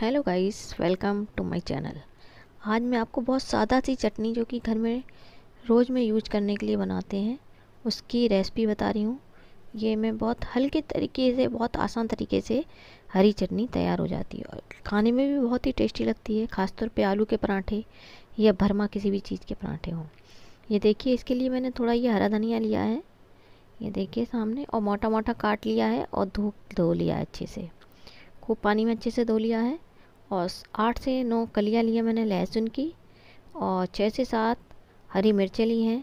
hello guys welcome to my channel आज मैं आपको बहुत सादा सी चटनी जो कि घर में रोज़ में यूज करने के लिए बनाते हैं उसकी रेसिपी बता रही हूँ ये मैं बहुत हल्के तरीके से बहुत आसान तरीके से हरी चटनी तैयार हो जाती है और खाने में भी बहुत ही टेस्टी लगती है ख़ासतौर पर आलू के पराठे या भरमा किसी भी चीज़ के पराठे हों ये देखिए इसके लिए मैंने थोड़ा ये हरा धनिया लिया है ये देखिए सामने और मोटा मोटा काट लिया है और धो धो लिया है अच्छे से खूब पानी में अच्छे से धो लिया है और आठ से नौ कलियाँ हैं मैंने लहसुन की और छः से सात हरी मिर्चें ली हैं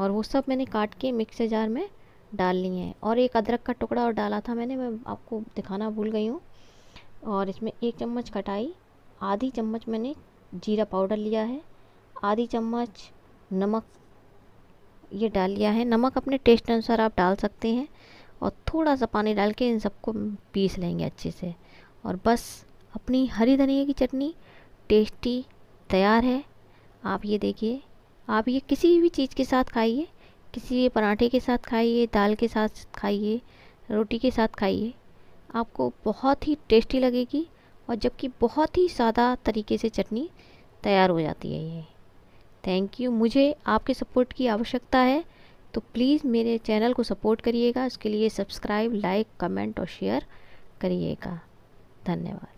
और वो सब मैंने काट के मिक्सर जार में डाल ली हैं और एक अदरक का टुकड़ा और डाला था मैंने मैं आपको दिखाना भूल गई हूँ और इसमें एक चम्मच खटाई आधी चम्मच मैंने जीरा पाउडर लिया है आधी चम्मच नमक ये डाल लिया है नमक अपने टेस्ट अनुसार आप डाल सकते हैं और थोड़ा सा पानी डाल के इन सबको पीस लेंगे अच्छे से और बस अपनी हरी धनिया की चटनी टेस्टी तैयार है आप ये देखिए आप ये किसी भी चीज़ के साथ खाइए किसी भी पराठे के साथ खाइए दाल के साथ खाइए रोटी के साथ खाइए आपको बहुत ही टेस्टी लगेगी और जबकि बहुत ही सादा तरीके से चटनी तैयार हो जाती है ये थैंक यू मुझे आपके सपोर्ट की आवश्यकता है तो प्लीज़ मेरे चैनल को सपोर्ट करिएगा इसके लिए सब्सक्राइब लाइक कमेंट और शेयर करिएगा धन्यवाद